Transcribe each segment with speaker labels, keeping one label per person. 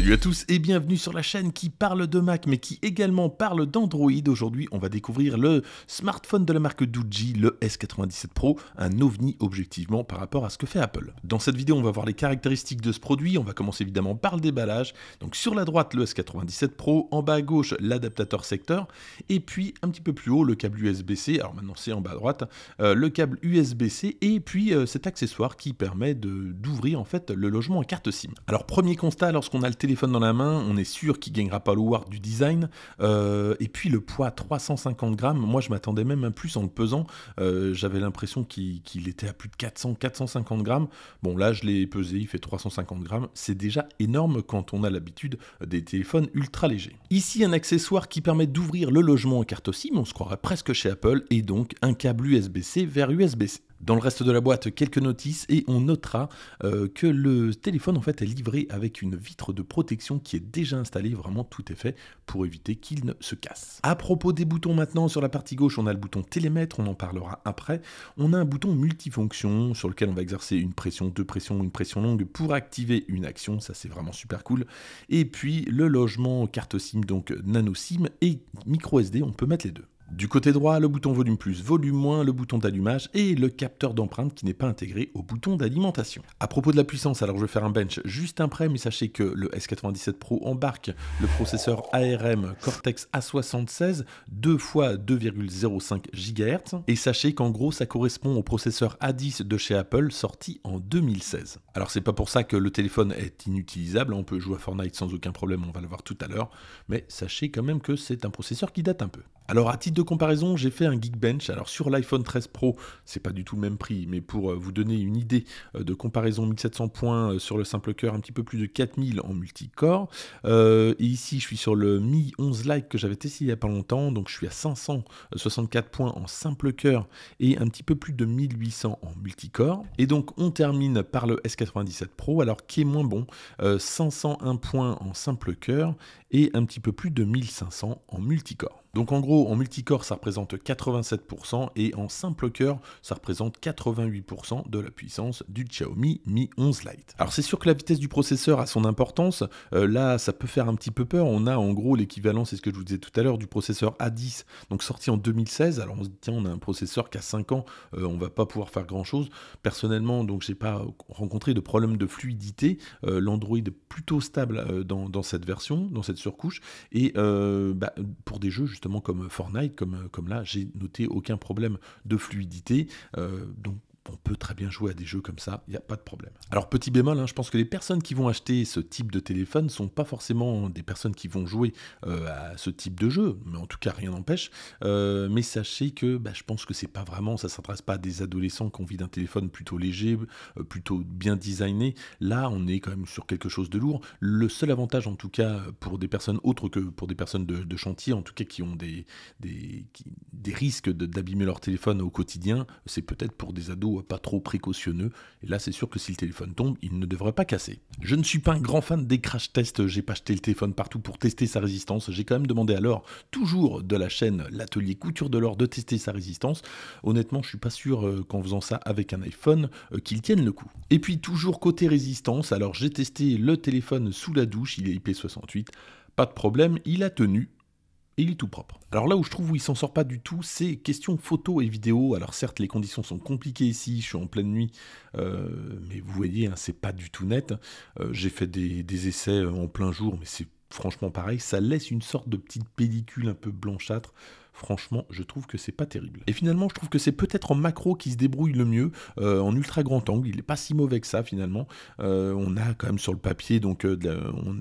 Speaker 1: Salut à tous et bienvenue sur la chaîne qui parle de Mac mais qui également parle d'Android. Aujourd'hui on va découvrir le smartphone de la marque Duji, le S97 Pro, un ovni objectivement par rapport à ce que fait Apple. Dans cette vidéo on va voir les caractéristiques de ce produit, on va commencer évidemment par le déballage. Donc sur la droite le S97 Pro, en bas à gauche l'adaptateur secteur et puis un petit peu plus haut le câble USB-C, alors maintenant c'est en bas à droite, euh, le câble USB-C et puis euh, cet accessoire qui permet d'ouvrir en fait le logement à carte SIM. Alors premier constat lorsqu'on a le téléphone dans la main, on est sûr qu'il gagnera pas l'award du design. Euh, et puis le poids 350 grammes, moi je m'attendais même un plus en le pesant. Euh, j'avais l'impression qu'il était à plus de 400, 450 grammes. Bon là je l'ai pesé, il fait 350 grammes. C'est déjà énorme quand on a l'habitude des téléphones ultra légers. Ici un accessoire qui permet d'ouvrir le logement en carte SIM, on se croirait presque chez Apple, et donc un câble USB-C vers USB-C. Dans le reste de la boîte, quelques notices et on notera euh, que le téléphone en fait est livré avec une vitre de protection qui est déjà installée, vraiment tout est fait pour éviter qu'il ne se casse. À propos des boutons maintenant, sur la partie gauche, on a le bouton télémètre, on en parlera après. On a un bouton multifonction sur lequel on va exercer une pression, deux pressions, une pression longue pour activer une action, ça c'est vraiment super cool. Et puis le logement carte SIM, donc nano SIM et micro SD, on peut mettre les deux. Du côté droit, le bouton volume plus, volume moins, le bouton d'allumage et le capteur d'empreinte qui n'est pas intégré au bouton d'alimentation. À propos de la puissance, alors je vais faire un bench juste après, mais sachez que le S97 Pro embarque le processeur ARM Cortex A76 2 x 2,05 GHz et sachez qu'en gros ça correspond au processeur A10 de chez Apple sorti en 2016. Alors c'est pas pour ça que le téléphone est inutilisable, on peut jouer à Fortnite sans aucun problème, on va le voir tout à l'heure, mais sachez quand même que c'est un processeur qui date un peu. Alors à titre de comparaison, j'ai fait un Geekbench. Alors sur l'iPhone 13 Pro, c'est pas du tout le même prix, mais pour euh, vous donner une idée euh, de comparaison, 1700 points euh, sur le simple cœur, un petit peu plus de 4000 en multicore. et ici, je suis sur le Mi 11 Lite que j'avais testé il y a pas longtemps, donc je suis à 564 points en simple cœur et un petit peu plus de 1800 en multicore. Et donc on termine par le S97 Pro, alors qui est moins bon, 501 points en simple cœur et un petit peu plus de 1500 en multicore. Donc en gros, en multicore, ça représente 87% et en simple cœur, ça représente 88% de la puissance du Xiaomi Mi 11 Lite. Alors c'est sûr que la vitesse du processeur a son importance. Euh, là, ça peut faire un petit peu peur. On a en gros l'équivalent, c'est ce que je vous disais tout à l'heure, du processeur A10, donc sorti en 2016. Alors on se dit, tiens, on a un processeur qui a 5 ans, on euh, on va pas pouvoir faire grand-chose. Personnellement, donc j'ai pas rencontré de problème de fluidité. Euh, l'Android L'Android plutôt stable dans, cette version, dans cette surcouche. Et bah, pour des jeux, justement, justement comme Fortnite, comme, comme là, j'ai noté aucun problème de fluidité. Euh, donc on peut très bien jouer à des jeux comme ça, il n'y a pas de problème. Alors petit bémol, hein, je pense que les personnes qui vont acheter ce type de téléphone ne sont pas forcément des personnes qui vont jouer euh, à ce type de jeu, mais en tout cas rien n'empêche. Euh, mais sachez que bah, je pense que c'est pas vraiment, ça ne s'adresse pas à des adolescents qui ont envie d'un téléphone plutôt léger, euh, plutôt bien designé. Là, on est quand même sur quelque chose de lourd. Le seul avantage, en tout cas, pour des personnes autres que pour des personnes de, chantier, en tout cas qui ont des, risques d'abîmer leur téléphone au quotidien, c'est peut-être pour des ados pas trop précautionneux. Et là, c'est sûr que si le téléphone tombe, il ne devrait pas casser. Je ne suis pas un grand fan des crash tests. J'ai pas acheté le téléphone partout pour tester sa résistance. J'ai quand même demandé à l'or, toujours de la chaîne L'Atelier Couture de l'or, de tester sa résistance. Honnêtement, je suis pas sûr euh, qu'en faisant ça avec un iPhone, euh, qu'il tienne le coup. Et puis, toujours côté résistance, alors j'ai testé le téléphone sous la douche. Il est IP68. Pas de problème, il a tenu il est tout propre. Alors là où je trouve où il s'en sort pas du tout, c'est question photo et vidéo. Alors certes, les conditions sont compliquées ici, je suis en pleine nuit, euh, mais vous voyez, hein, c'est pas du tout net. Euh, j'ai fait des, des, essais en plein jour, mais c'est franchement pareil, ça laisse une sorte de petite pellicule un peu blanchâtre. Franchement, je trouve que c'est pas terrible. Et finalement, je trouve que c'est peut-être en macro qui se débrouille le mieux, euh, en ultra grand angle. Il n'est pas si mauvais que ça finalement. Euh, on a quand même sur le papier donc euh, la,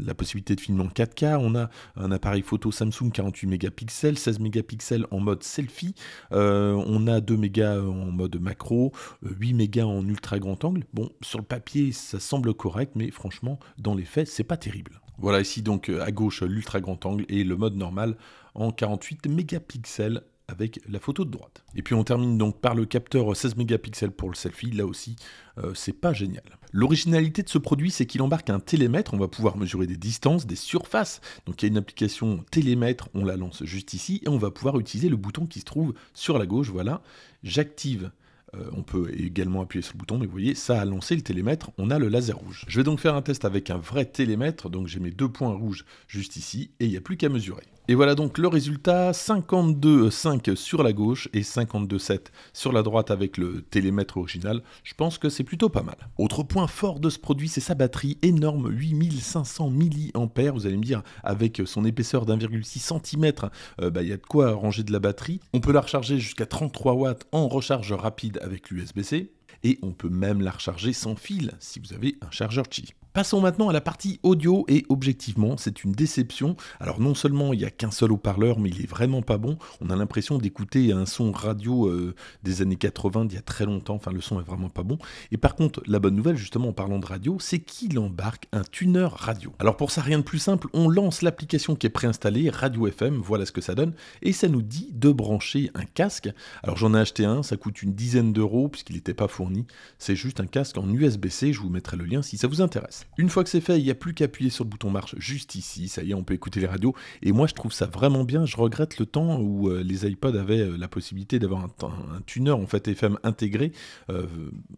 Speaker 1: la, possibilité de filmer en 4K. On a un appareil photo Samsung 48 mégapixels, 16 mégapixels en mode selfie. on a 2 mégas en mode macro, 8 mégas en ultra grand angle. Bon, sur le papier, ça semble correct, mais franchement, dans les faits, c'est pas terrible. Voilà ici donc euh, à gauche l'ultra grand angle et le mode normal en 48 mégapixels avec la photo de droite. Et puis on termine donc par le capteur 16 mégapixels pour le selfie, là aussi euh, c'est pas génial. L'originalité de ce produit c'est qu'il embarque un télémètre, on va pouvoir mesurer des distances, des surfaces. Donc il y a une application télémètre, on la lance juste ici et on va pouvoir utiliser le bouton qui se trouve sur la gauche, voilà. J'active euh, on peut également appuyer sur le bouton, mais vous voyez, ça a lancé le télémètre, on a le laser rouge. Je vais donc faire un test avec un vrai télémètre, donc j'ai mes deux points rouges juste ici, et il n'y a plus qu'à mesurer. Et voilà donc le résultat, 52,5 sur la gauche et 52,7 sur la droite avec le télémètre original, je pense que c'est plutôt pas mal. Autre point fort de ce produit, c'est sa batterie énorme, 8500 mAh, vous allez me dire, avec son épaisseur d'1,6 cm, il y a de quoi ranger de la batterie. On peut la recharger jusqu'à 33 watts en recharge rapide avec l'USB-C, et on peut même la recharger sans fil si vous avez un chargeur Qi. Passons maintenant à la partie audio et objectivement, c'est une déception. Alors non seulement il n'y a qu'un seul haut-parleur, mais il est vraiment pas bon. On a l'impression d'écouter un son radio euh, des années 80 d'il y a très longtemps. Enfin, le son est vraiment pas bon. Et par contre, la bonne nouvelle, justement, en parlant de radio, c'est qu'il embarque un tuner radio. Alors pour ça, rien de plus simple, on lance l'application qui est préinstallée, Radio FM, voilà ce que ça donne, et ça nous dit de brancher un casque. Alors j'en ai acheté un, ça coûte une dizaine d'euros puisqu'il n'était pas fourni. C'est juste un casque en USB-C, je vous mettrai le lien si ça vous intéresse. Une fois que c'est fait, il n'y a plus qu'à appuyer sur le bouton marche juste ici. Ça y est, on peut écouter les radios. Et moi, je trouve ça vraiment bien. Je regrette le temps où euh, les iPods avaient euh, la possibilité d'avoir un, un, tuner en fait FM intégré. Euh,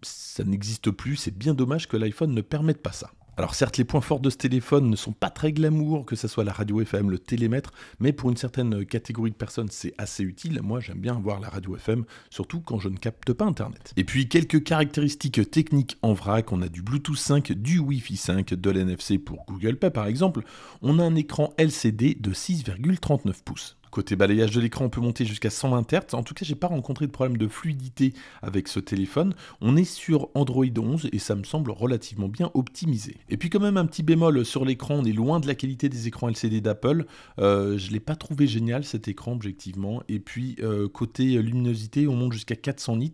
Speaker 1: ça n'existe plus. C'est bien dommage que l'iPhone ne permette pas ça. Alors certes, les points forts de ce téléphone ne sont pas très glamour, que ce soit la radio FM, le télémètre, mais pour une certaine catégorie de personnes, c'est assez utile. Moi, j'aime bien voir la radio FM, surtout quand je ne capte pas Internet. Et puis, quelques caractéristiques techniques en vrac. On a du Bluetooth 5, du Wi-Fi 5, de l'NFC pour Google Pay par exemple. On a un écran LCD de 6,39 pouces. Côté balayage de l'écran, on peut monter jusqu'à 120 Hz. En tout cas, j'ai pas rencontré de problème de fluidité avec ce téléphone. On est sur Android 11 et ça me semble relativement bien optimisé. Et puis quand même un petit bémol sur l'écran, on est loin de la qualité des écrans LCD d'Apple. Je euh, je l'ai pas trouvé génial cet écran objectivement. Et puis euh, côté luminosité, on monte jusqu'à 400 nits.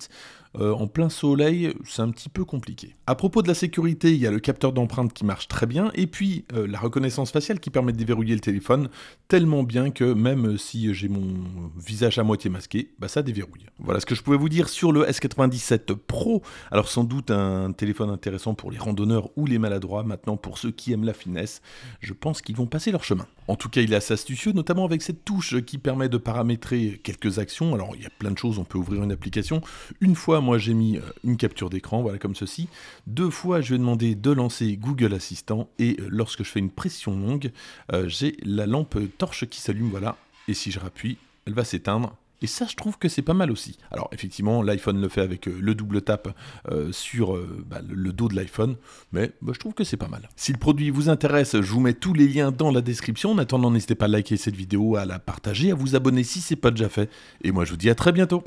Speaker 1: Euh, en plein soleil, c'est un petit peu compliqué. À propos de la sécurité, il y a le capteur d'empreinte qui marche très bien, et puis la reconnaissance faciale qui permet de déverrouiller le téléphone tellement bien que même si j'ai mon visage à moitié masqué, bah ça déverrouille. Voilà ce que je pouvais vous dire sur le S97 Pro. Alors sans doute un téléphone intéressant pour les randonneurs ou les maladroits. Maintenant pour ceux qui aiment la finesse, je pense qu'ils vont passer leur chemin. En tout cas, il est assez astucieux, notamment avec cette touche qui permet de paramétrer quelques actions. Alors il y a plein de choses, on peut ouvrir une application. Une fois, moi j'ai mis euh, une capture d'écran, voilà comme ceci. Deux fois, je vais demander de lancer Google Assistant et euh, lorsque je fais une pression longue, euh, j'ai la lampe torche qui s'allume, voilà, et si je rappuie, elle va s'éteindre. Et ça, je trouve que c'est pas mal aussi. Alors, effectivement, l'iPhone le fait avec euh, le double tap euh, sur euh, bah, le dos de l'iPhone, mais bah, je trouve que c'est pas mal. Si le produit vous intéresse, je vous mets tous les liens dans la description. En attendant, n'hésitez pas à liker cette vidéo, à la partager, à vous abonner si ce n'est pas déjà fait. Et moi, je vous dis à très bientôt.